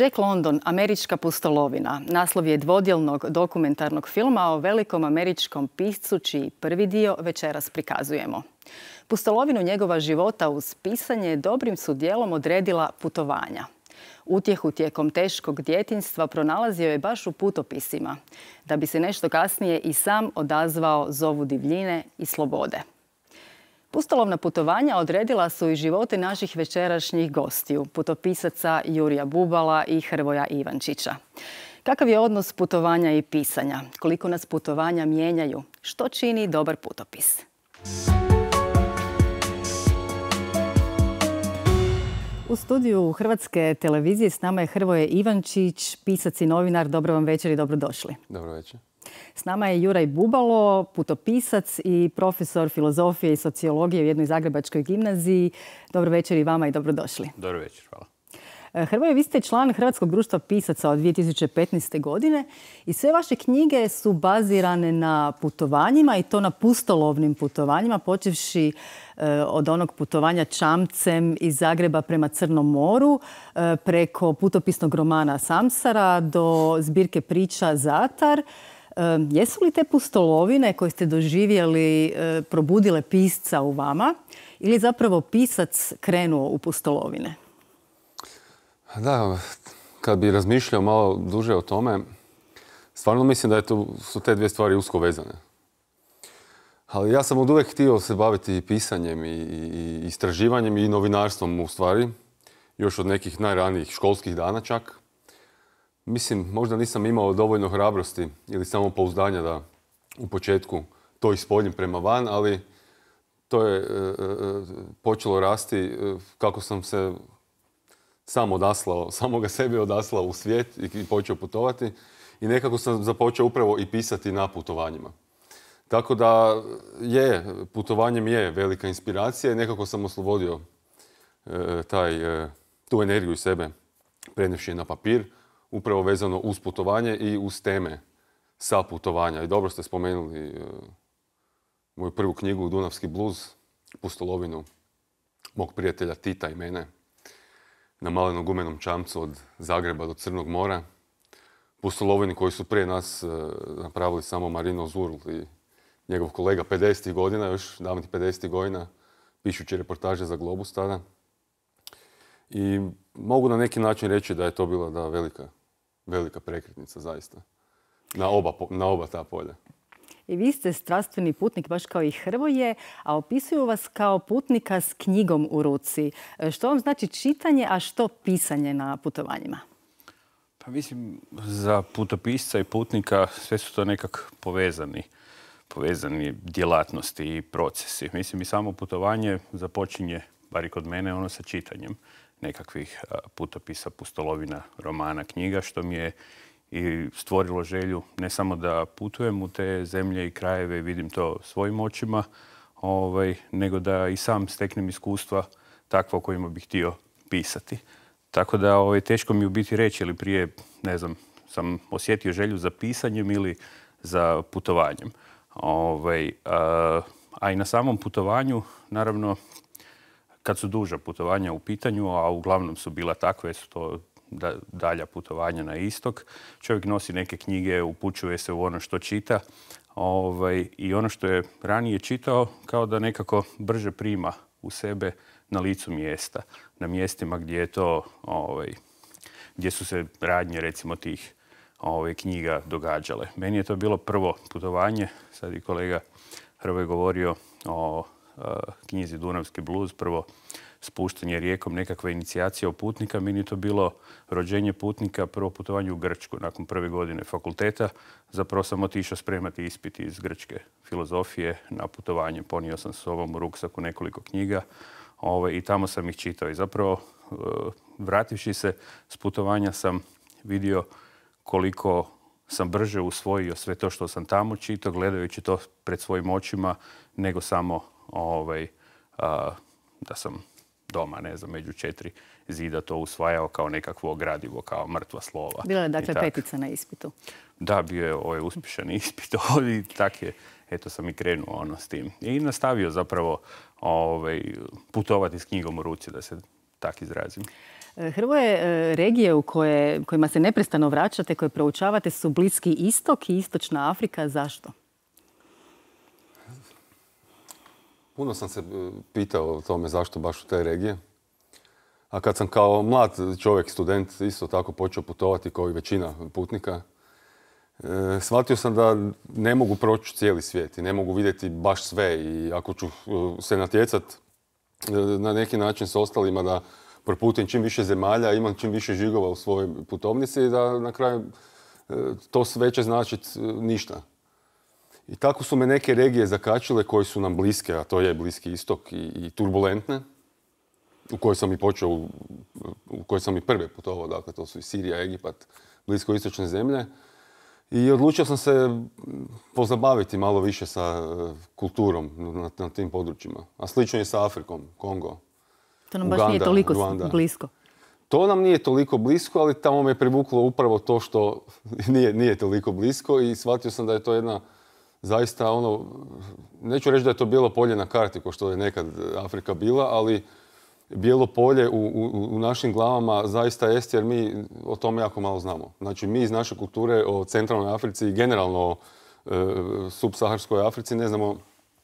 Jack London, američka pustolovina, naslov je dvodjelnog dokumentarnog filma o velikom američkom piscu čiji prvi dio večeras prikazujemo. Pustolovinu njegova života uz pisanje dobrim su dijelom odredila putovanja. Utjehu tijekom teškog djetinstva pronalazio je baš u putopisima, da bi se nešto kasnije i sam odazvao zovu divljine i slobode. Pustolovna putovanja odredila su i živote naših večerašnjih gostiju, putopisaca Jurija Bubala i Hrvoja Ivančića. Kakav je odnos putovanja i pisanja? Koliko nas putovanja mijenjaju? Što čini dobar putopis? U studiju Hrvatske televizije s nama je Hrvoje Ivančić, pisac i novinar. Dobro vam večer i dobrodošli. Dobro večer. S nama je Juraj Bubalo, putopisac i profesor filozofije i sociologije u jednoj zagrebačkoj gimnaziji. Dobro večer i vama i dobrodošli. Dobro večer, hvala. E, Hrvoje, vi ste član Hrvatskog društva pisaca od 2015. godine i sve vaše knjige su bazirane na putovanjima i to na pustolovnim putovanjima, počevši e, od onog putovanja Čamcem iz Zagreba prema Crnom moru, e, preko putopisnog romana Samsara do zbirke priča Zatar, Jesu li te pustolovine koje ste doživjeli e, probudile pisca u vama ili je zapravo pisac krenuo u pustolovine? Da, kad bi razmišljao malo duže o tome, stvarno mislim da je to, su te dvije stvari usko vezane. Ali ja sam od uvek htio se baviti i pisanjem i, i istraživanjem i novinarstvom u stvari. Još od nekih najranijih školskih dana čak. Mislim, možda nisam imao dovoljno hrabrosti ili samo pouzdanja da u početku to ispoljim prema van, ali to je e, e, e, počelo rasti kako sam se sam odaslao, samoga sebe odaslao u svijet i počeo putovati. I nekako sam započeo upravo i pisati na putovanjima. Tako da je, putovanjem je velika inspiracija i nekako sam oslobodio taj, tu energiju iz sebe prenevši je na papir upravo vezano uz putovanje i uz teme sa putovanja. I dobro ste spomenuli e, moju prvu knjigu Dunavski bluz, Pustolovinu, mog prijatelja Tita i mene na malenom gumenom čamcu od Zagreba do Crnog mora. Pustolovini koji su prije nas e, napravili samo Marino Zurl i njegov kolega 50. godina, još davnih 50. godina, pišući reportaže za Globus tada. I mogu na neki način reći da je to bila da velika velika prekretnica zaista na oba, na oba ta polja. I vi ste strastveni putnik, baš kao i Hrvoje, a opisuju vas kao putnika s knjigom u ruci. E, što vam znači čitanje, a što pisanje na putovanjima? Pa mislim, za putopisca i putnika sve su to nekak povezani povezani djelatnosti i procesi. Mislim, i samo putovanje započinje, bar i kod mene, ono sa čitanjem nekakvih putopisa, pustolovina, romana, knjiga, što mi je i stvorilo želju ne samo da putujem u te zemlje i krajeve i vidim to svojim očima, ovaj, nego da i sam steknem iskustva takva o kojima bih htio pisati. Tako da ovaj, teško mi u biti reći ili prije, ne znam, sam osjetio želju za pisanjem ili za putovanjem. Ovaj, a i na samom putovanju, naravno, kad su duža putovanja u pitanju, a uglavnom su bila takve, su to dalja putovanja na istok. Čovjek nosi neke knjige, upućuje se u ono što čita ovaj, i ono što je ranije čitao kao da nekako brže prima u sebe na licu mjesta, na mjestima gdje je to, ovaj, gdje su se radnje recimo tih ovaj, knjiga događale. Meni je to bilo prvo putovanje, sad i kolega Hrvoje govorio o Eh, knjizi Dunavski bluz, prvo spuštanje rijekom, nekakva inicijacija u putnika. Meni je to bilo rođenje putnika, prvo putovanje u Grčku nakon prve godine fakulteta. Zapravo sam otišao spremati ispiti iz grčke filozofije na putovanje. Ponio sam s ovom u ruksaku nekoliko knjiga ovaj, i tamo sam ih čitao. I zapravo, eh, vrativši se s putovanja sam vidio koliko sam brže usvojio sve to što sam tamo čitao, gledajući to pred svojim očima, nego samo ovaj, da sam doma, ne znam, među četiri zida to usvajao kao nekakvo gradivo, kao mrtva slova. Bila je dakle petica na ispitu? Da, bio je ovaj uspješan ispit i tak je, eto sam i krenuo ono s tim. I nastavio zapravo ovaj, putovati s knjigom u ruci, da se tak izrazim. E, Hrvoje, e, regije u kojima se neprestano vraćate, koje proučavate su Bliski istok i Istočna Afrika. Zašto? Puno sam se e, pitao o tome zašto baš u te regije. A kad sam kao mlad čovjek, student, isto tako počeo putovati kao i većina putnika, e, shvatio sam da ne mogu proći cijeli svijet i ne mogu vidjeti baš sve. I ako ću e, se natjecat na neki način s ostalima da proputim čim više zemalja, imam čim više žigova u svojoj putovnici i da na kraju to sve će značiti ništa. I tako su me neke regije zakačile koje su nam bliske, a to je Bliski istok i, i turbulentne, u kojoj sam i počeo, u, kojoj sam i prve putovao, dakle to su i Sirija, Egipat, blisko istočne zemlje. I odlučio sam se pozabaviti malo više sa e, kulturom na, na tim područjima. A slično je sa Afrikom, Kongo, To nam baš nije toliko blisko. To nam nije toliko blisko, ali tamo me privuklo upravo to što nije, nije toliko blisko i shvatio sam da je to jedna zaista ono, neću reći da je to bijelo polje na karti ko što je nekad Afrika bila, ali bijelo polje u, u, u našim glavama zaista jest jer mi o tome jako malo znamo. Znači mi iz naše kulture o centralnoj Africi i generalno o e, subsaharskoj Africi ne znamo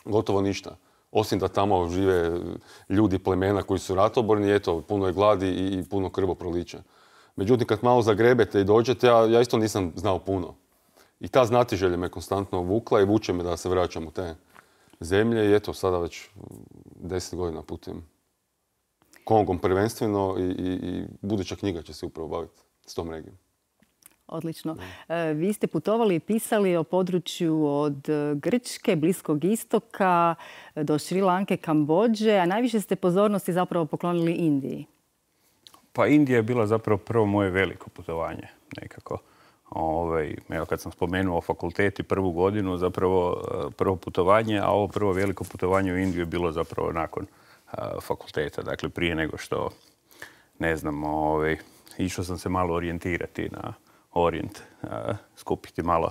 gotovo ništa. Osim da tamo žive ljudi, plemena koji su ratoborni, eto, puno je gladi i, puno puno proliče. Međutim, kad malo zagrebete i dođete, ja isto nisam znao puno. I ta znatiželja me konstantno vukla i vuče me da se vraćam u te zemlje i eto sada već deset godina putim Kongom prvenstveno i, i, i buduća knjiga će se upravo baviti s tom regijom. Odlično. E, vi ste putovali i pisali o području od e, Grčke, Bliskog istoka e, do Šrilanke, Kambođe, a najviše ste pozornosti zapravo poklonili Indiji. Pa Indija je bila zapravo prvo moje veliko putovanje nekako. Ovaj, kad sam spomenuo o fakulteti prvu godinu, zapravo e, prvo putovanje, a ovo prvo veliko putovanje u Indiju je bilo zapravo nakon e, fakulteta. Dakle, prije nego što, ne znam, ovaj, išao sam se malo orijentirati na orijent, e, skupiti malo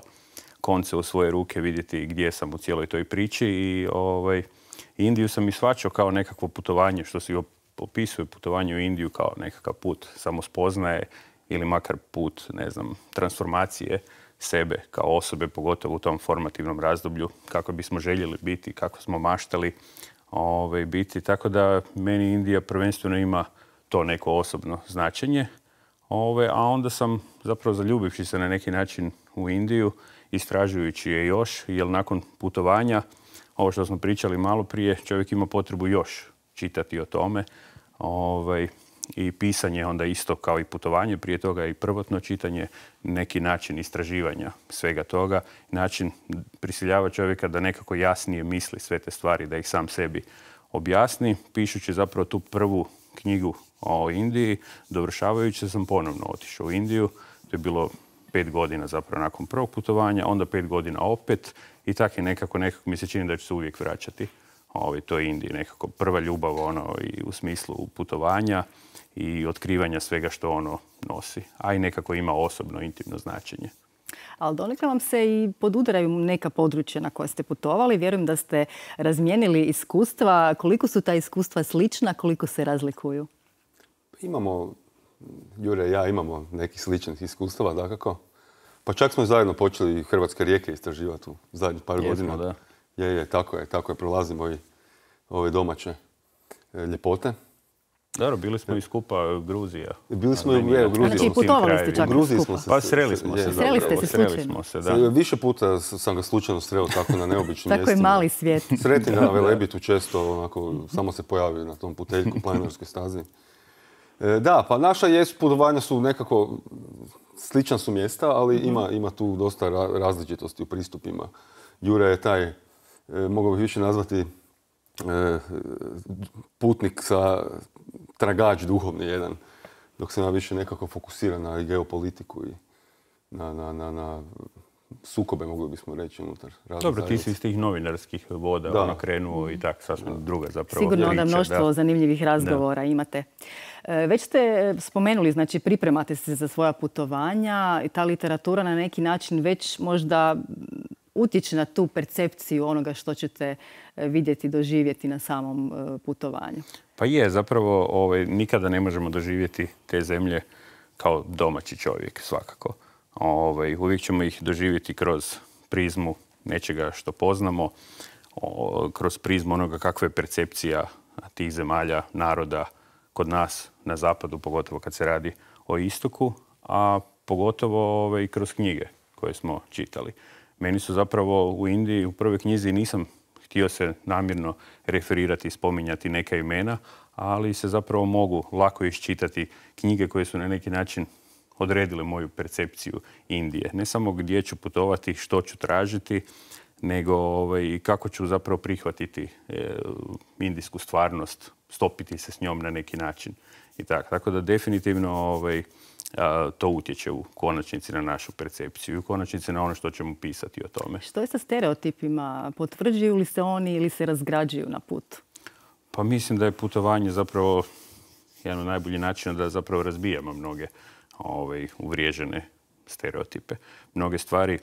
konce u svoje ruke, vidjeti gdje sam u cijeloj toj priči i ovaj, Indiju sam i svačao kao nekakvo putovanje, što se opisuje putovanje u Indiju kao nekakav put samospoznaje ili makar put, ne znam, transformacije sebe kao osobe, pogotovo u tom formativnom razdoblju, kako bismo željeli biti, kako smo maštali ovaj, biti. Tako da meni Indija prvenstveno ima to neko osobno značenje. Ovaj, a onda sam zapravo zaljubivši se na neki način u Indiju, istražujući je još, jer nakon putovanja, ovo što smo pričali malo prije, čovjek ima potrebu još čitati o tome. ovaj i pisanje onda isto kao i putovanje, prije toga i prvotno čitanje, neki način istraživanja svega toga, način prisiljava čovjeka da nekako jasnije misli sve te stvari, da ih sam sebi objasni, pišući zapravo tu prvu knjigu o Indiji, dovršavajući sam ponovno otišao u Indiju, to je bilo pet godina zapravo nakon prvog putovanja, onda pet godina opet i tako je nekako, nekako mi se čini da ću se uvijek vraćati. Ovaj, to Indiji nekako prva ljubav ono, i u smislu putovanja i otkrivanja svega što ono nosi. A i nekako ima osobno intimno značenje. Ali donekle vam se i podudaraju neka područja na koje ste putovali. Vjerujem da ste razmijenili iskustva. Koliko su ta iskustva slična, koliko se razlikuju? Imamo, Jure i ja imamo nekih sličnih iskustava, dakako. Pa čak smo zajedno počeli Hrvatske rijeke istraživati u zadnjih par godina. Da. Je, je, tako je, tako je, prolazimo i ove domaće e, ljepote. Naravno, bili smo e. i skupa Gruzija. Bili smo i u Gruziji. Znači, putovali ste čak Gruziji Smo pa sreli smo se. Sreli ste se slučajno. Više puta sam ga slučajno sreo tako na neobičnim mjestima. tako je mali svijet. Sreti na Velebitu često, samo se pojavio na tom puteljku planinarskoj stazi. E, da, pa naša jesu putovanja su nekako, slična su mjesta, ali ima, tu dosta različitosti u pristupima. Jure je taj E, mogao bih više nazvati e, putnik sa tragač duhovni jedan, dok sam ja više nekako fokusiran na geopolitiku i na, na, na, na sukobe, mogli bismo reći, unutar Dobro, ti si iz tih novinarskih voda da. Ono, krenuo i tako. sasvim druga zapravo Sigurno onda mnoštvo zanimljivih razgovora imate. E, već ste spomenuli, znači pripremate se za svoja putovanja i ta literatura na neki način već možda utječe na tu percepciju onoga što ćete e, vidjeti, doživjeti na samom e, putovanju? Pa je, zapravo ovaj, nikada ne možemo doživjeti te zemlje kao domaći čovjek svakako. Ovaj, uvijek ćemo ih doživjeti kroz prizmu nečega što poznamo, kroz prizmu onoga kakva je percepcija tih zemalja, naroda kod nas na zapadu, pogotovo kad se radi o istoku, a pogotovo i ovaj, kroz knjige koje smo čitali. Meni su zapravo u Indiji u prvoj knjizi nisam htio se namjerno referirati i spominjati neka imena, ali se zapravo mogu lako iščitati knjige koje su na neki način odredile moju percepciju Indije. Ne samo gdje ću putovati, što ću tražiti, nego ovaj, kako ću zapravo prihvatiti e, indijsku stvarnost, stopiti se s njom na neki način. I tak. Tako da definitivno ovaj, to utječe u konačnici na našu percepciju i u konačnici na ono što ćemo pisati o tome. Što je sa stereotipima? Potvrđuju li se oni ili se razgrađuju na put? Pa mislim da je putovanje zapravo jedan od najboljih načina da zapravo razbijamo mnoge ovaj, uvriježene stereotipe. Mnoge stvari,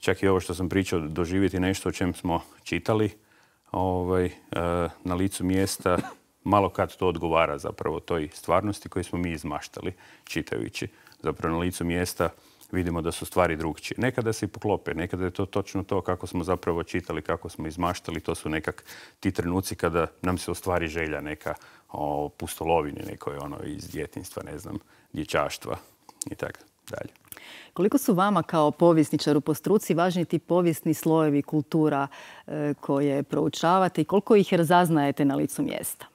čak i ovo što sam pričao, doživjeti nešto o čem smo čitali ovaj, e, na licu mjesta malo kad to odgovara zapravo toj stvarnosti koju smo mi izmaštali čitajući. Zapravo na licu mjesta vidimo da su stvari drugčije. Nekada se i poklope, nekada je to točno to kako smo zapravo čitali, kako smo izmaštali. To su nekak ti trenuci kada nam se ostvari želja neka o pustolovini, nekoj ono iz djetinstva, ne znam, dječaštva i tako dalje. Koliko su vama kao povjesničaru po struci važni ti povijesni slojevi kultura e, koje proučavate i koliko ih razaznajete na licu mjesta?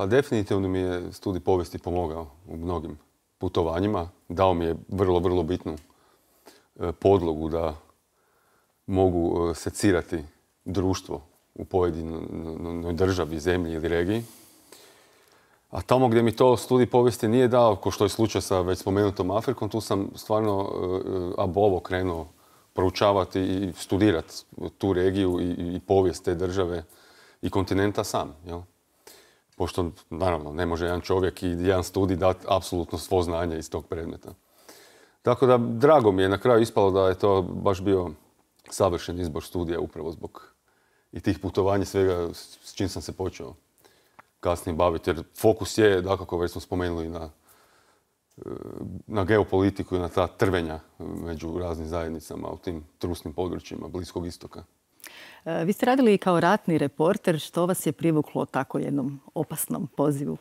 Pa definitivno mi je studij povijesti pomogao u mnogim putovanjima. Dao mi je vrlo, vrlo bitnu e, podlogu da mogu e, secirati društvo u pojedinoj državi, zemlji ili regiji. A tamo gdje mi to studij povijesti nije dao, ko što je slučaj sa već spomenutom Afrikom, tu sam stvarno e, abovo krenuo proučavati i studirati tu regiju i, povijest te države i kontinenta sam pošto naravno ne može jedan čovjek i jedan studij dati apsolutno svo znanje iz tog predmeta. Tako da drago mi je na kraju ispalo da je to baš bio savršen izbor studija upravo zbog i tih putovanja svega s čim sam se počeo kasnije baviti. Jer fokus je, dakako već smo spomenuli, na, e, na geopolitiku i na ta trvenja među raznim zajednicama u tim trusnim područjima Bliskog istoka. E, vi ste radili i kao ratni reporter. Što vas je privuklo tako jednom opasnom pozivu?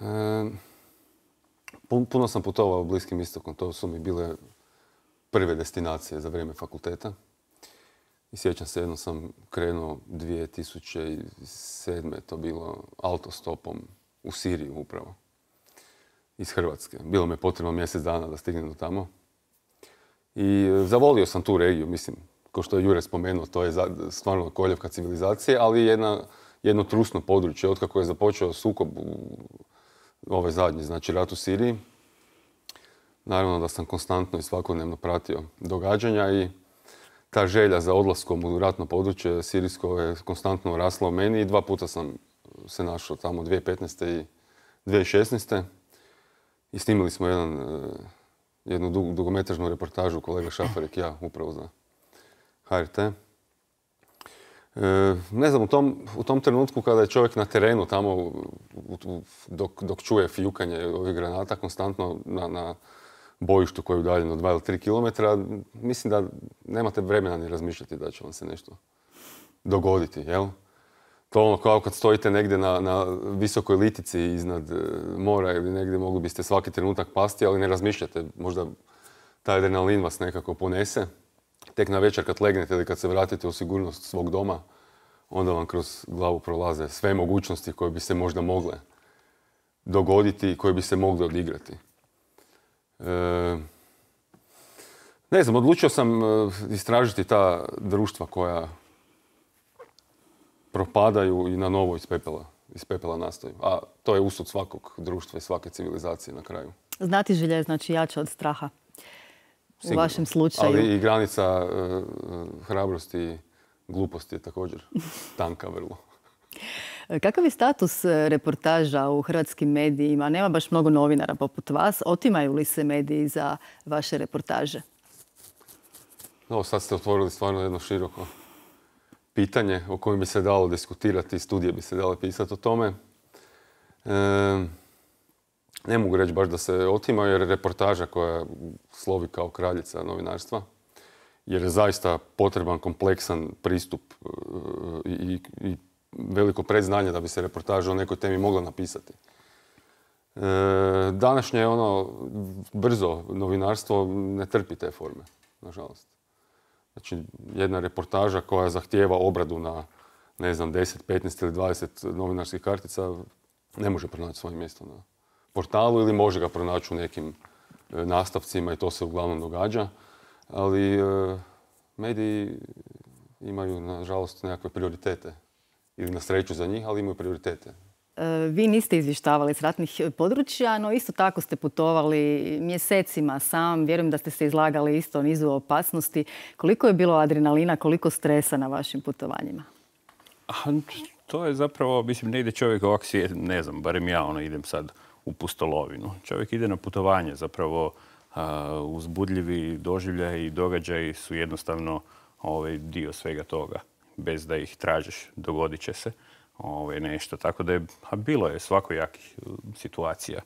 E, puno sam putovao Bliskim istokom. To su mi bile prve destinacije za vrijeme fakulteta. I sjećam se, jednom sam krenuo 2007. To bilo autostopom u Siriju upravo. Iz Hrvatske. Bilo me potrebno mjesec dana da stignem do tamo. I e, zavolio sam tu regiju, mislim, kao što je Jure spomenuo, to je stvarno koljevka civilizacije, ali jedna, jedno trusno područje. kako je započeo sukob u ove ovaj zadnji, znači rat u Siriji, naravno da sam konstantno i svakodnevno pratio događanja i ta želja za odlaskom u ratno područje sirijsko je konstantno rasla u meni i dva puta sam se našao tamo 2015. i 2016. I snimili smo jedan, eh, jednu dugometražnu reportažu kolega Šafarek ja upravo za HRT. E, ne znam, u tom, trenutku kada je čovjek na terenu tamo, dok, čuje fjukanje ovih granata konstantno na, bojištu koje je udaljeno 2 ili 3 km, mislim da nemate vremena ni razmišljati da će vam se nešto dogoditi, jel? To ono kao kad stojite negdje na, na visokoj litici iznad e, mora ili negdje mogli biste svaki trenutak pasti, ali ne razmišljate. Možda taj adrenalin vas nekako ponese tek na večer kad legnete ili kad se vratite u sigurnost svog doma, onda vam kroz glavu prolaze sve mogućnosti koje bi se možda mogle dogoditi i koje bi se mogle odigrati. E, ne znam, odlučio sam e, istražiti ta društva koja propadaju i na novo iz pepela, iz pepela nastaju. A to je usud svakog društva i svake civilizacije na kraju. Znati želje je znači jače od straha. U vašem slučaju. Ali i granica e, e, hrabrosti i gluposti je također tanka vrlo. E, kakav je status reportaža u hrvatskim medijima? Nema baš mnogo novinara poput vas. Otimaju li se mediji za vaše reportaže? No, sad ste otvorili stvarno jedno široko pitanje o kojem bi se dalo diskutirati. i Studije bi se dalo pisati o tome ne mogu reći baš da se otimaju jer reportaža koja slovi kao kraljica novinarstva, jer je zaista potreban kompleksan pristup e, i, veliko predznanje da bi se reportaža o nekoj temi mogla napisati. E, današnje ono brzo novinarstvo ne trpi te forme, nažalost. Znači, jedna reportaža koja zahtijeva obradu na, ne znam, 10, 15 ili 20 novinarskih kartica ne može pronaći svoje mjesto na, portalu ili može ga pronaći u nekim e, nastavcima i to se uglavnom događa. Ali e, mediji imaju, nažalost, nekakve prioritete. Ili na sreću za njih, ali imaju prioritete. E, vi niste izvještavali s ratnih područja, no isto tako ste putovali mjesecima sam. Vjerujem da ste se izlagali isto nizu opasnosti. Koliko je bilo adrenalina, koliko stresa na vašim putovanjima? to je zapravo, mislim, ne ide čovjek ovako ne znam, barem ja ono idem sad u pustolovinu. Čovjek ide na putovanje, zapravo uzbudljivi doživljaj i događaj su jednostavno ovaj, dio svega toga. Bez da ih tražiš, dogodit će se ovaj, nešto. Tako da je, a bilo je jakih situacija.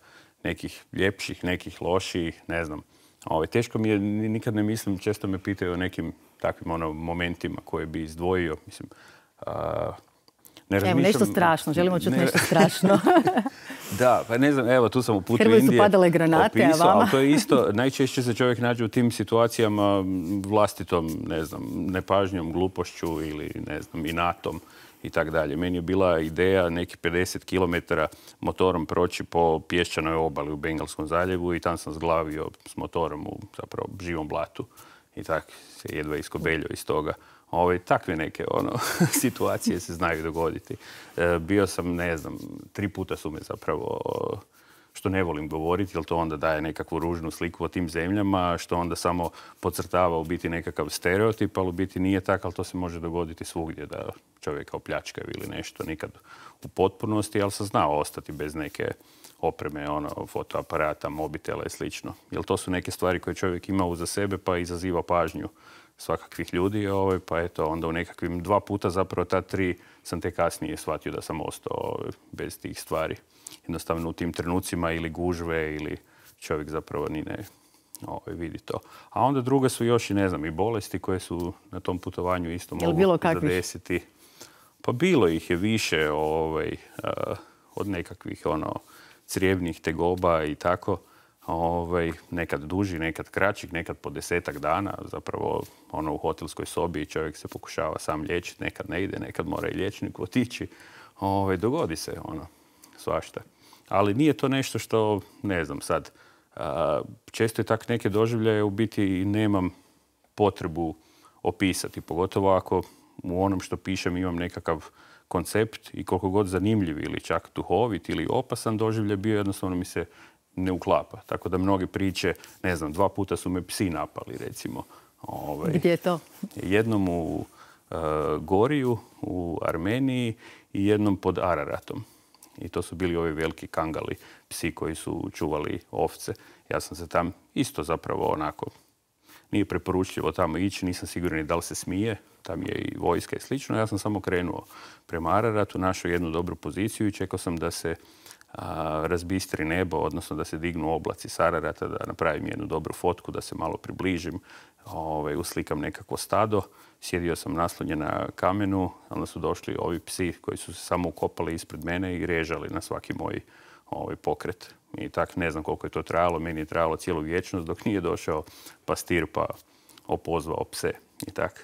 Nekih ljepših, nekih loših, ne znam. Ovaj, teško mi je, nikad ne mislim, često me pitaju o nekim takvim ono, momentima koje bi izdvojio. Mislim, ne evo, nešto strašno, želimo čuti ne, nešto strašno. da, pa ne znam, evo tu sam u putu su padale granate, a vama? ali to je isto, najčešće se čovjek nađe u tim situacijama vlastitom, ne znam, nepažnjom, glupošću ili ne znam, inatom i tako dalje. Meni je bila ideja neki 50 km motorom proći po pješčanoj obali u Bengalskom zaljevu i tam sam zglavio s motorom u zapravo živom blatu. I tak se jedva iskobeljio iz toga. Ove, ovaj, takve neke ono, situacije se znaju dogoditi. E, bio sam, ne znam, tri puta su me zapravo, što ne volim govoriti, jer to onda daje nekakvu ružnu sliku o tim zemljama, što onda samo podcrtava u biti nekakav stereotip, ali u biti nije tako, ali to se može dogoditi svugdje, da čovjeka opljačkaju ili nešto, nikad u potpunosti, ali sam znao ostati bez neke opreme, ono, fotoaparata, mobitela i slično. Jer to su neke stvari koje čovjek ima uza sebe pa izaziva pažnju svakakvih ljudi, ovaj, pa eto, onda u nekakvim dva puta zapravo ta tri sam te kasnije shvatio da sam ostao ovaj, bez tih stvari. Jednostavno u tim trenucima ili gužve ili čovjek zapravo ni ne ovaj, vidi to. A onda druge su još i ne znam i bolesti koje su na tom putovanju isto mogu bilo zadesiti. Pa bilo ih je više ovaj, eh, od nekakvih ono crijevnih tegoba i tako ovaj, nekad duži, nekad kraći, nekad po desetak dana, zapravo ono u hotelskoj sobi čovjek se pokušava sam liječiti, nekad ne ide, nekad mora i liječnik otići. Ovaj, dogodi se ono, svašta. Ali nije to nešto što, ne znam sad, često je tak neke doživljaje u biti i nemam potrebu opisati, pogotovo ako u onom što pišem imam nekakav koncept i koliko god zanimljiv ili čak duhovit ili opasan doživlje bio, jednostavno mi se ne uklapa. Tako da mnoge priče, ne znam, dva puta su me psi napali, recimo. Ovaj, Gdje je to? Jednom u eh, Goriju, u Armeniji i jednom pod Araratom. I to su bili ovi veliki kangali, psi koji su čuvali ovce. Ja sam se tam isto zapravo onako... Nije preporučljivo tamo ići, nisam siguran ni da li se smije. Tam je i vojska i slično. Ja sam samo krenuo prema Araratu, našao jednu dobru poziciju i čekao sam da se razbistri nebo, odnosno da se dignu oblaci sararata, da napravim jednu dobru fotku, da se malo približim, ovaj, uslikam nekako stado. Sjedio sam naslonjen na kamenu, onda su došli ovi psi koji su se samo ukopali ispred mene i režali na svaki moj ovaj, pokret. I tak ne znam koliko je to trajalo, meni je trajalo cijelu vječnost dok nije došao pastir pa opozvao pse. I tako.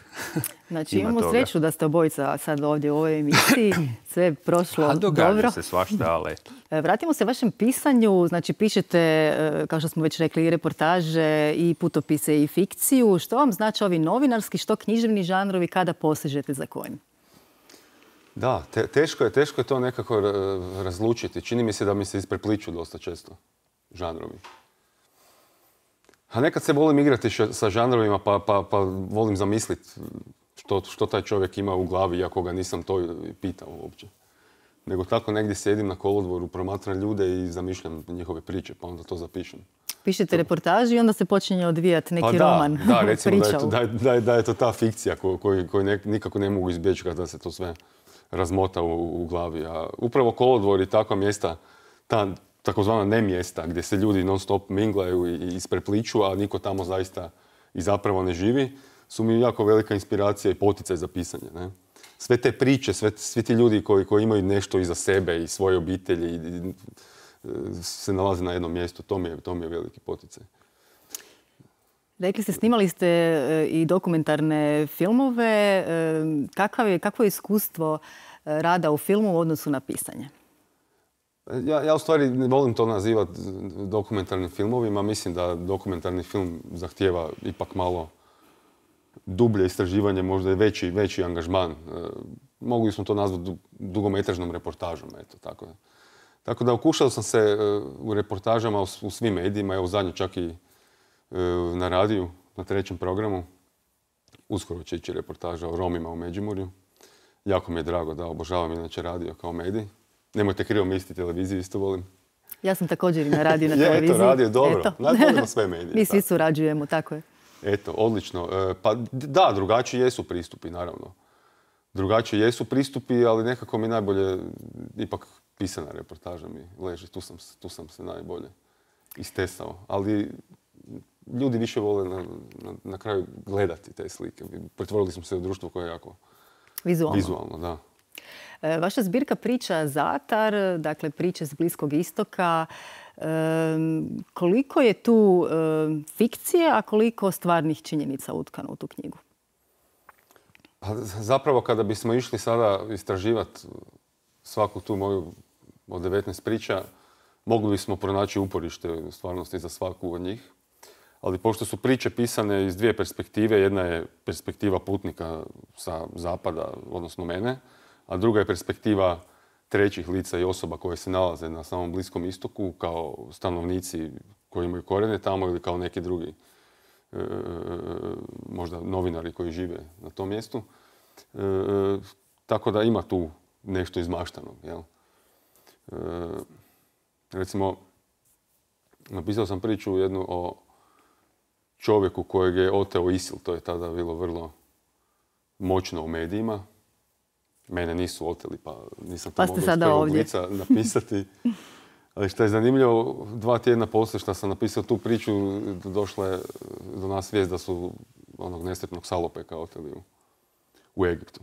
Znači imamo sreću da ste obojica sad ovdje u ovoj emisiji. Sve je prošlo A dobro. se svašta, ali... E, vratimo se vašem pisanju. Znači pišete, e, kao što smo već rekli, i reportaže, i putopise, i fikciju. Što vam znači ovi novinarski, što književni žanrovi, kada posežete za kojim? Da, teško, je, teško je to nekako e, razlučiti. Čini mi se da mi se isprepliču dosta često žanrovi. A nekad se volim igrati sa žanrovima pa, pa, pa volim zamisliti što, što taj čovjek ima u glavi, iako ga nisam to pitao uopće. Nego tako negdje sjedim na kolodvoru, promatram ljude i zamišljam njihove priče, pa onda to zapišem. Pišete reportaži i onda se počinje odvijati neki pa da, roman. Da, recimo da je, to, da, da je to ta fikcija koju, nikako ne mogu izbjeći kada se to sve razmota u, glavi. A upravo kolodvor i takva mjesta, ta takozvana ne mjesta gdje se ljudi non stop minglaju i isprepliču, a niko tamo zaista i zapravo ne živi, su mi jako velika inspiracija i poticaj za pisanje. Ne? Sve te priče, svi ti ljudi koji, koji imaju nešto iza sebe i svoje obitelji i, e, se nalaze na jednom mjestu, to mi je, to mi je veliki poticaj. Rekli ste, snimali ste e, i dokumentarne filmove. E, kakav je, kakvo je iskustvo rada u filmu u odnosu na pisanje? Ja, ja u stvari ne volim to nazivati dokumentarnim filmovima. Mislim da dokumentarni film zahtjeva ipak malo dublje istraživanje, možda i veći, veći angažman. E, mogli smo to nazvati dugometražnom reportažom. Eto, tako. tako da okušao sam se e, u reportažama u, svim medijima, evo zadnje čak i e, na radiju, na trećem programu. Uskoro će ići reportaža o Romima u Međimurju. Jako mi je drago da obožavam inače radio kao medij. Nemojte krivo misliti, televiziju isto volim. Ja sam također i na na televiziji. Eto, radio, dobro. Najboljimo sve medije. Mi svi surađujemo, tako je. Eto, odlično. E, pa da, drugačiji jesu pristupi, naravno. Drugačiji jesu pristupi, ali nekako mi najbolje ipak pisana reportaža mi leži. Tu sam, se najbolje istesao. Ali ljudi više vole na, kraju gledati te slike. Pretvorili smo se u društvo koje je jako... Vizualno. Vizualno, da. E, vaša zbirka priča Zatar, dakle priče s Bliskog istoka, e, koliko je tu e, fikcije, a koliko stvarnih činjenica utkano u tu knjigu? Pa, zapravo kada bismo išli sada istraživati svaku tu moju od 19 priča, mogli bismo pronaći uporište stvarnosti za svaku od njih. Ali pošto su priče pisane iz dvije perspektive, jedna je perspektiva putnika sa zapada, odnosno mene, a druga je perspektiva trećih lica i osoba koje se nalaze na samom Bliskom istoku kao stanovnici koji imaju korene tamo ili kao neki drugi e, možda novinari koji žive na tom mjestu. E, tako da ima tu nešto izmaštanog. Jel? E, recimo, napisao sam priču jednu o čovjeku kojeg je oteo Isil. To je tada bilo vrlo moćno u medijima. Mene nisu oteli, pa nisam to pa mogao napisati. Ali što je zanimljivo, dva tjedna poslije što sam napisao tu priču, došla je do nas vijest da su onog nesretnog Salopeka oteli u, u Egiptu.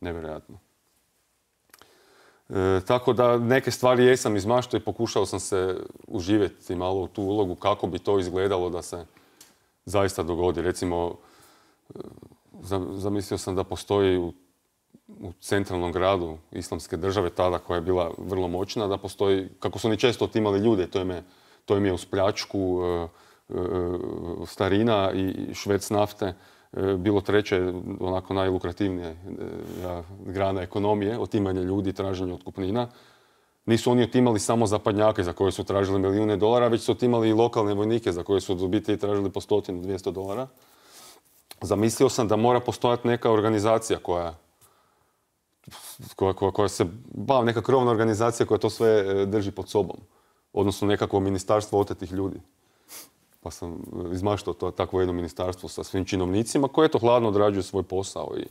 Nevjerojatno. E, tako da neke stvari jesam izmaštao i pokušao sam se uživjeti malo u tu ulogu kako bi to izgledalo da se zaista dogodi. Recimo, e, zamislio sam da postoji u u centralnom gradu islamske države tada koja je bila vrlo moćna, da postoji, kako su oni često otimali ljude, to im je, to im je uz pljačku, e, e, starina i švec nafte, e, bilo treće, onako najlukrativnije grana ekonomije, otimanje ljudi, traženje otkupnina. Nisu oni otimali samo zapadnjake za koje su tražili milijune dolara, već su otimali i lokalne vojnike za koje su dobiti tražili po stotinu, dvijesto dolara. Zamislio sam da mora postojati neka organizacija koja koja, se bavi neka krovna organizacija koja to sve e, drži pod sobom. Odnosno nekakvo ministarstvo otetih ljudi. Pa sam e, izmaštao to, takvo jedno ministarstvo sa svim činovnicima koje to hladno odrađuju svoj posao i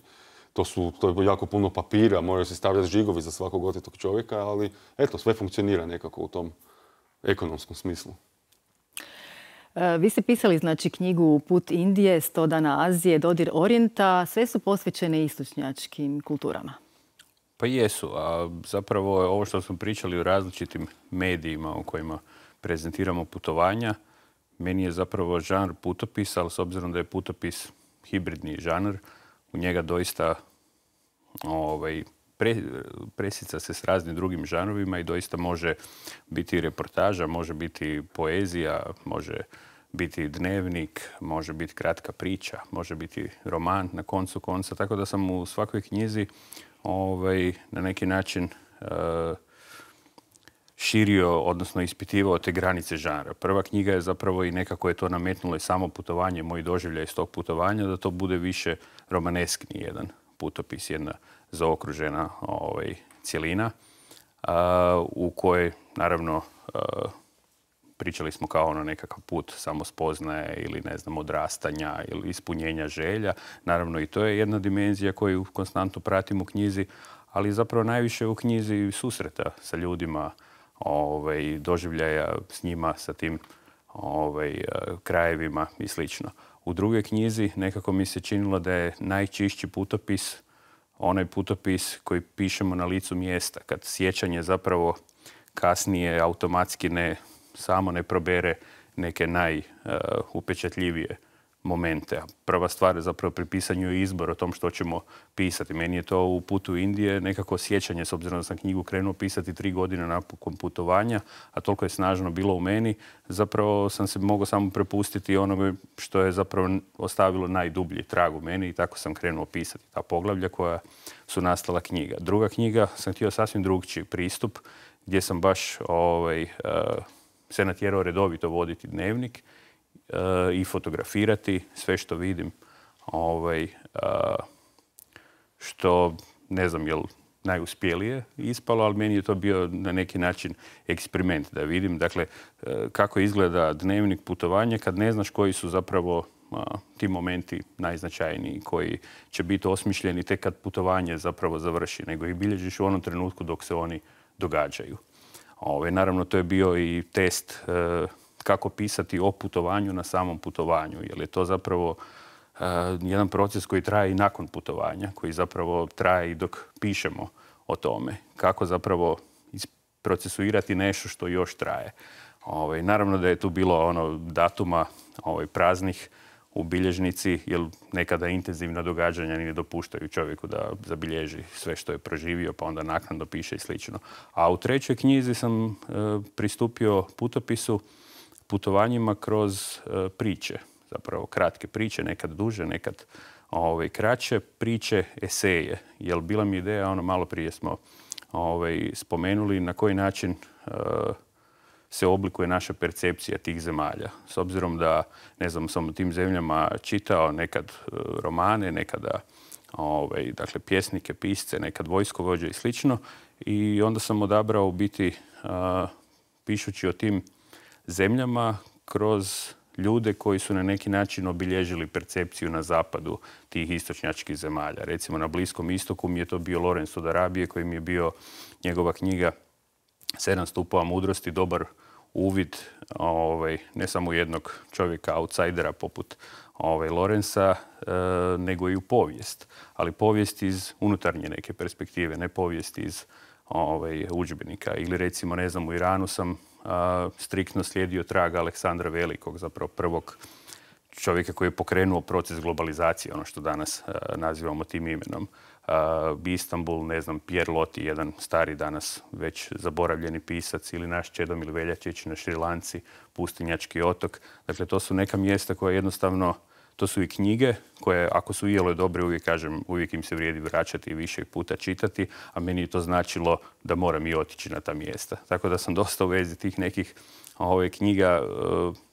to, su, to je jako puno papira, moraju se stavljati žigovi za svakog otetog čovjeka, ali eto, sve funkcionira nekako u tom ekonomskom smislu. E, vi ste pisali znači, knjigu Put Indije, 100 dana Azije, Dodir Orienta. Sve su posvećene istočnjačkim kulturama. Pa jesu, a zapravo ovo što smo pričali u različitim medijima u kojima prezentiramo putovanja, meni je zapravo žanr putopis, ali s obzirom da je putopis hibridni žanr, u njega doista ovaj, presica se s raznim drugim žanrovima i doista može biti reportaža, može biti poezija, može biti dnevnik, može biti kratka priča, može biti roman na koncu konca. Tako da sam u svakoj knjizi ovaj, na neki način e, širio, odnosno ispitivao te granice žanra. Prva knjiga je zapravo i nekako je to nametnulo i samo putovanje, moji doživlja iz tog putovanja, da to bude više romaneskni jedan putopis, jedna zaokružena ovaj, cjelina u kojoj, naravno, e, pričali smo kao ono nekakav put samospoznaje ili ne znam odrastanja ili ispunjenja želja. Naravno i to je jedna dimenzija koju konstantno pratim u knjizi, ali zapravo najviše u knjizi susreta sa ljudima, ovaj, doživljaja s njima, sa tim ovaj, eh, krajevima i sl. U druge knjizi nekako mi se činilo da je najčišći putopis onaj putopis koji pišemo na licu mjesta, kad sjećanje zapravo kasnije automatski ne samo ne probere neke najupečatljivije momente. Prva stvar je zapravo pri pisanju izbor o tom što ćemo pisati. Meni je to u putu Indije nekako sjećanje, s obzirom da sam knjigu krenuo pisati tri godine napokon putovanja, a toliko je snažno bilo u meni, zapravo sam se mogao samo prepustiti onome što je zapravo ostavilo najdublji trag u meni i tako sam krenuo pisati ta poglavlja koja su nastala knjiga. Druga knjiga sam htio sasvim drugčiji pristup gdje sam baš ovaj, eh, se natjerao redovito voditi dnevnik e, i fotografirati sve što vidim. Ovaj, e, što ne znam je li najuspjelije ispalo, ali meni je to bio na neki način eksperiment da vidim. Dakle, e, kako izgleda dnevnik putovanja kad ne znaš koji su zapravo ti momenti najznačajniji koji će biti osmišljeni tek kad putovanje zapravo završi, nego ih bilježiš u onom trenutku dok se oni događaju. Ove, naravno, to je bio i test e, kako pisati o putovanju na samom putovanju, jer je to zapravo e, jedan proces koji traje i nakon putovanja, koji zapravo traje i dok pišemo o tome. Kako zapravo procesuirati nešto što još traje. Ove, naravno da je tu bilo ono datuma ovaj, praznih, u bilježnici, jer nekada intenzivna događanja ne dopuštaju čovjeku da zabilježi sve što je proživio, pa onda naknadno piše i slično. A u trećoj knjizi sam e, pristupio putopisu putovanjima kroz e, priče, zapravo kratke priče, nekad duže, nekad ovaj, kraće, priče, eseje. Jer bila mi ideja, ono malo prije smo ovaj, spomenuli na koji način e, se oblikuje naša percepcija tih zemalja. S obzirom da, ne znam, sam u tim zemljama čitao nekad e, romane, nekada ovaj, dakle, pjesnike, pisce, nekad vojskovođe i slično. I onda sam odabrao biti e, pišući o tim zemljama kroz ljude koji su na neki način obilježili percepciju na zapadu tih istočnjačkih zemalja. Recimo na Bliskom istoku mi je to bio Lorenzo d'Arabije koji mi je bio njegova knjiga sedam stupova mudrosti, dobar uvid ovaj, ne samo jednog čovjeka, outsidera poput ovaj, Lorenza, e, nego i u povijest. Ali povijest iz unutarnje neke perspektive, ne povijest iz ovaj, udžbenika. Ili recimo, ne znam, u Iranu sam striktno slijedio traga Aleksandra Velikog, zapravo prvog čovjeka koji je pokrenuo proces globalizacije, ono što danas nazivamo tim imenom. Bistambul, Istanbul, ne znam, Pierre Loti, jedan stari danas već zaboravljeni pisac ili naš Čedom ili Veljačić na Šrilanci, Pustinjački otok. Dakle, to su neka mjesta koja jednostavno, to su i knjige koje ako su jelo dobre, uvijek kažem, uvijek im se vrijedi vraćati i više puta čitati, a meni je to značilo da moram i otići na ta mjesta. Tako da sam dosta u vezi tih nekih knjiga e,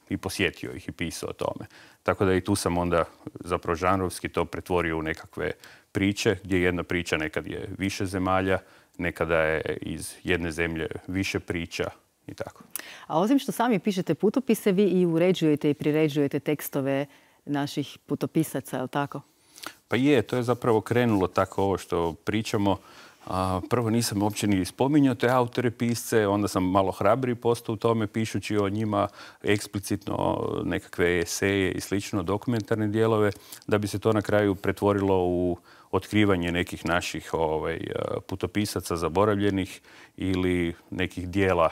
i posjetio ih i pisao o tome. Tako da i tu sam onda zapravo žanrovski to pretvorio u nekakve priče, gdje jedna priča nekad je više zemalja, nekada je iz jedne zemlje više priča i tako. A osim što sami pišete putopise, vi i uređujete i priređujete tekstove naših putopisaca, je li tako? Pa je, to je zapravo krenulo tako ovo što pričamo prvo nisam uopće ni spominjao te autore pisce, onda sam malo hrabri postao u tome pišući o njima eksplicitno nekakve eseje i slično, dokumentarne dijelove, da bi se to na kraju pretvorilo u otkrivanje nekih naših ovaj, e, putopisaca zaboravljenih ili nekih dijela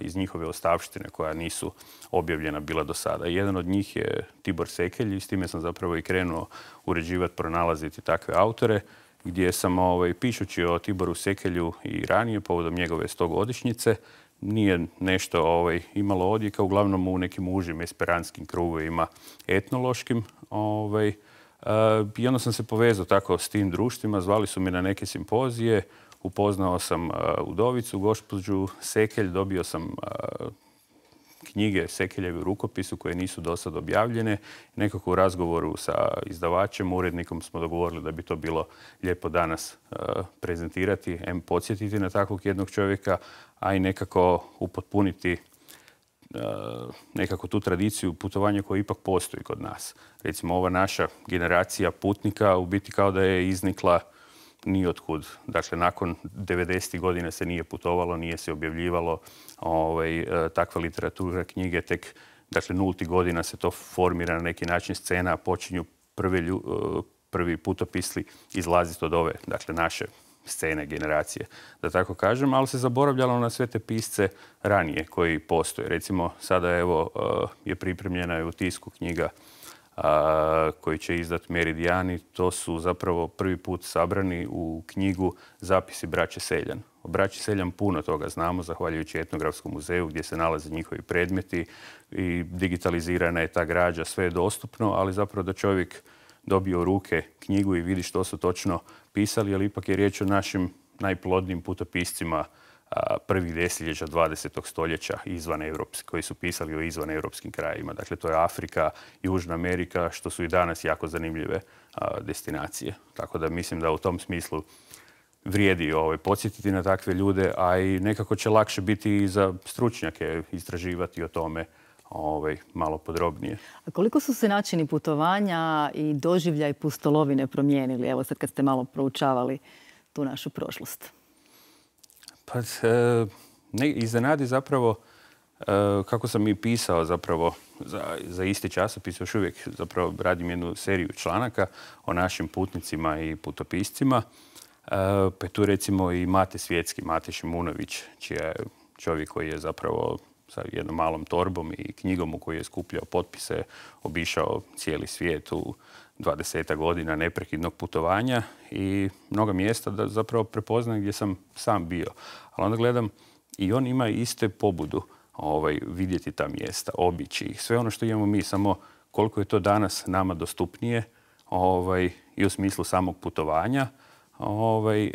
iz njihove ostavštine koja nisu objavljena bila do sada. Jedan od njih je Tibor Sekelj i s time sam zapravo i krenuo uređivati, pronalaziti takve autore gdje sam ovaj, pišući o Tiboru Sekelju i ranije povodom njegove stogodišnjice nije nešto ovaj, imalo odjeka, uglavnom u nekim užim esperanskim krugovima etnološkim. Ovaj, eh, I onda sam se povezao tako s tim društvima, zvali su me na neke simpozije, upoznao sam eh, Udovicu, gospođu Sekelj, dobio sam eh, knjige Sekeljevi u rukopisu koje nisu do sad objavljene. Nekako u razgovoru sa izdavačem, urednikom smo dogovorili da bi to bilo lijepo danas e, prezentirati, em podsjetiti na takvog jednog čovjeka, a i nekako upotpuniti e, nekako tu tradiciju putovanja koja ipak postoji kod nas. Recimo ova naša generacija putnika u biti kao da je iznikla ni Dakle, nakon 90. godina se nije putovalo, nije se objavljivalo, ovaj, e, takva literatura knjige, tek dakle, nulti godina se to formira na neki način scena, počinju prvi, lju, e, prvi putopisli izlaziti od ove, dakle, naše scene, generacije, da tako kažem, ali se zaboravljalo na sve te pisce ranije koji postoje. Recimo, sada evo e, je pripremljena u tisku knjiga koji će izdat Meridijani, to su zapravo prvi put sabrani u knjigu Zapisi braće Seljan. O braći Seljan puno toga znamo, zahvaljujući etnografskom muzeju gdje se nalaze njihovi predmeti i digitalizirana je ta građa, sve je dostupno, ali zapravo da čovjek dobio ruke knjigu i vidi što su točno pisali, ali ipak je riječ o našim najplodnim putopiscima prvih desetljeća 20. stoljeća izvan koji su pisali o izvan europskim krajima. Dakle, to je Afrika, Južna Amerika, što su i danas jako zanimljive destinacije. Tako da mislim da u tom smislu vrijedi ovaj, podsjetiti na takve ljude, a i nekako će lakše biti i za stručnjake istraživati o tome ovaj, malo podrobnije. A koliko su se načini putovanja i doživlja i pustolovine promijenili? Evo sad kad ste malo proučavali tu našu prošlost. Pa e, ne, iznenadi zapravo, e, kako sam i pisao zapravo za, za isti časopis, još uvijek zapravo radim jednu seriju članaka o našim putnicima i putopiscima. E, pa je tu recimo i Mate Svjetski, Mate Šimunović, čija je čovjek koji je zapravo sa jednom malom torbom i knjigom u kojoj je skupljao potpise, obišao cijeli svijet u dvadeseta godina neprekidnog putovanja i mnoga mjesta da zapravo prepoznam gdje sam sam bio. Ali onda gledam i on ima iste pobudu ovaj, vidjeti ta mjesta, obići ih. Sve ono što imamo mi, samo koliko je to danas nama dostupnije ovaj, i u smislu samog putovanja, ovaj, eh,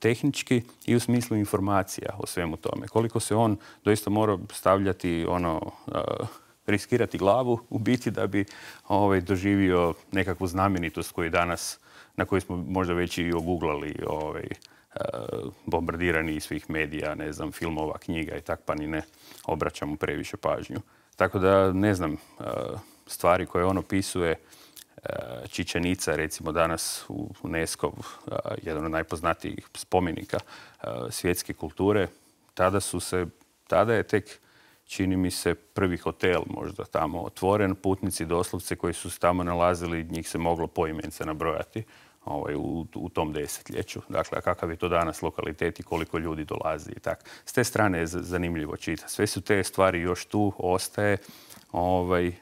tehnički i u smislu informacija o svemu tome. Koliko se on doista mora stavljati ono, eh, riskirati glavu u biti da bi ovaj, doživio nekakvu znamenitost koju danas, na koju smo možda već i oguglali ovaj, eh, bombardirani iz svih medija, ne znam, filmova, knjiga i tak, pa ni ne obraćamo previše pažnju. Tako da, ne znam, eh, stvari koje on opisuje, eh, Čičenica, recimo danas u UNESCO, jedan od najpoznatijih spomenika svjetske kulture, tada su se, tada je tek čini mi se prvi hotel možda tamo otvoren. Putnici doslovce koji su se tamo nalazili, njih se moglo poimence nabrojati ovaj, u, tom desetljeću. Dakle, a kakav je to danas lokalitet i koliko ljudi dolazi i tako. S te strane je zanimljivo čita. Sve su te stvari još tu, ostaje. Ovaj,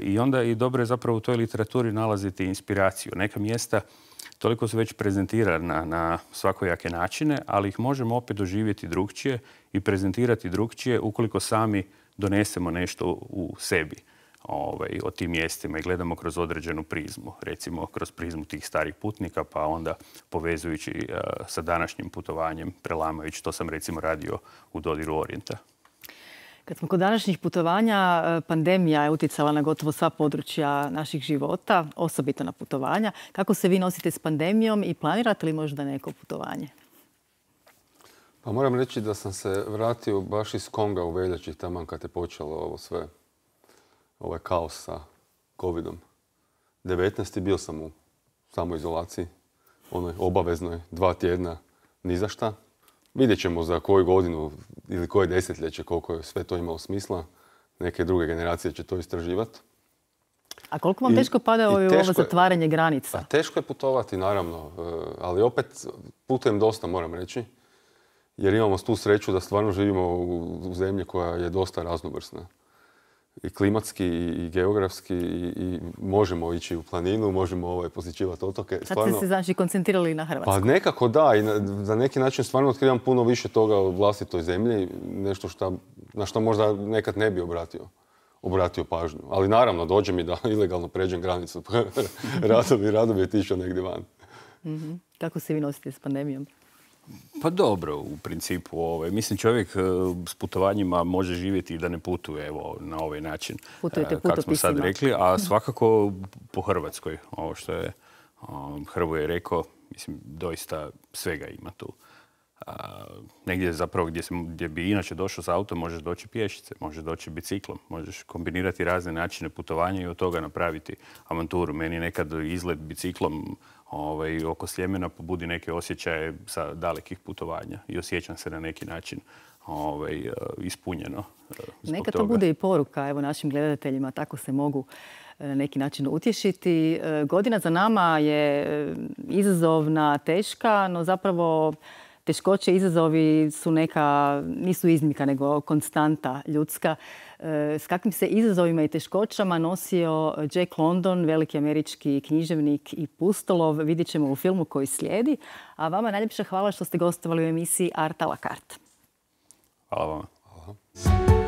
I onda i dobro je zapravo u toj literaturi nalaziti inspiraciju. Neka mjesta toliko su već prezentirana na svakojake načine, ali ih možemo opet doživjeti drugčije i prezentirati drugčije ukoliko sami donesemo nešto u sebi ovaj, o tim mjestima i gledamo kroz određenu prizmu. Recimo kroz prizmu tih starih putnika pa onda povezujući eh, sa današnjim putovanjem, prelamajući to sam recimo radio u Dodiru Orijenta. Kad smo kod današnjih putovanja, eh, pandemija je utjecala na gotovo sva područja naših života, osobito na putovanja. Kako se vi nosite s pandemijom i planirate li možda neko putovanje? Pa moram reći da sam se vratio baš iz Konga u veljači, tamo kad je počelo ovo sve, ovaj kaos sa COVID-om. 19. bio sam u samoizolaciji, onoj obaveznoj, dva tjedna, ni za šta. Vidjet ćemo za koju godinu ili koje desetljeće koliko je sve to imalo smisla. Neke druge generacije će to istraživati. A koliko vam teško pada ovaj ovo zatvaranje granica? Pa teško je putovati, naravno. E, ali opet putujem dosta, moram reći. Jer imamo tu sreću da stvarno živimo u, u zemlji koja je dosta raznovrsna i klimatski i geografski i, možemo ići u planinu, možemo ovaj, posjećivati otoke. Sad ste se znači koncentrirali na Hrvatsku. Pa nekako da i na, neki način stvarno otkrivam puno više toga u vlastitoj zemlji, nešto na što možda nekad ne bi obratio obratio pažnju. Ali naravno, dođe mi da ilegalno pređem granicu. rado bi, rado bi otišao negdje van. Tako mhm. Kako se vi nosite s pandemijom? Pa dobro, u principu. Ovaj, mislim, čovjek eh, s putovanjima može živjeti i da ne putuje evo, na ovaj način. Putujete eh, Kako smo sad rekli, a svakako po Hrvatskoj. Ovo što je eh, Hrvoje rekao, mislim, doista svega ima tu a, negdje zapravo gdje, se, gdje bi inače došao s autom, možeš doći pješice, možeš doći biciklom, možeš kombinirati razne načine putovanja i od toga napraviti avanturu. Meni nekad izlet biciklom ovaj, oko Sljemena pobudi neke osjećaje sa dalekih putovanja i osjećam se na neki način ovaj, eh, ispunjeno. Eh, Neka to bude i poruka evo, našim gledateljima, tako se mogu eh, na neki način utješiti. Godina za nama je izazovna, teška, no zapravo teškoće, izazovi su neka, nisu iznimka nego konstanta ljudska. E, s kakvim se izazovima i teškoćama nosio Jack London, veliki američki književnik i pustolov, vidjet ćemo u filmu koji slijedi. A vama najljepša hvala što ste gostovali u emisiji Arta la carte. Hvala vam. Hvala.